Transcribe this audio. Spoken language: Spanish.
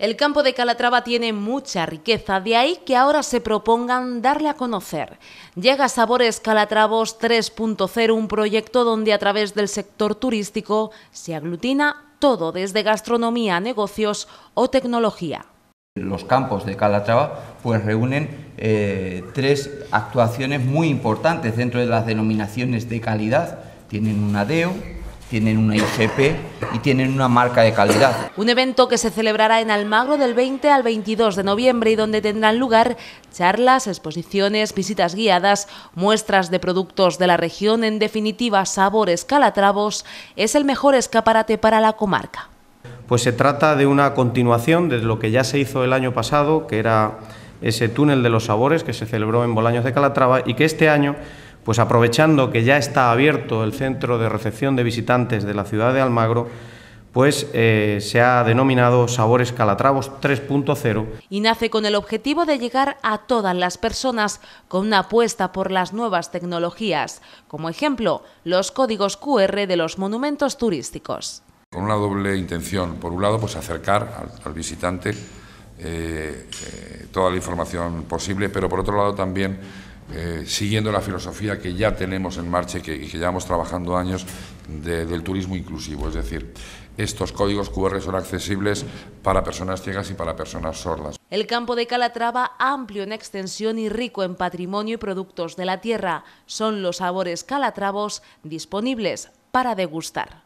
El campo de Calatrava tiene mucha riqueza, de ahí que ahora se propongan darle a conocer. Llega Sabores Calatravos 3.0, un proyecto donde a través del sector turístico se aglutina todo desde gastronomía, negocios o tecnología. Los campos de Calatrava pues reúnen eh, tres actuaciones muy importantes dentro de las denominaciones de calidad. Tienen un ADEO, tienen una IGP y tienen una marca de calidad. Un evento que se celebrará en Almagro del 20 al 22 de noviembre y donde tendrán lugar charlas, exposiciones, visitas guiadas, muestras de productos de la región, en definitiva sabores calatravos, es el mejor escaparate para la comarca. Pues se trata de una continuación de lo que ya se hizo el año pasado, que era ese túnel de los sabores que se celebró en Bolaños de Calatrava y que este año pues aprovechando que ya está abierto el centro de recepción de visitantes de la ciudad de Almagro, pues eh, se ha denominado Sabores Calatravos 3.0. Y nace con el objetivo de llegar a todas las personas con una apuesta por las nuevas tecnologías, como ejemplo, los códigos QR de los monumentos turísticos. Con una doble intención, por un lado, pues acercar al, visitante eh, eh, toda la información posible, pero por otro lado también eh, siguiendo la filosofía que ya tenemos en marcha y que, llevamos trabajando años del turismo inclusivo. Es decir, estos códigos QR son accesibles para personas ciegas y para personas sordas. El campo de Calatrava, amplio en extensión y rico en patrimonio y productos de la tierra, son los sabores calatravos disponibles para degustar.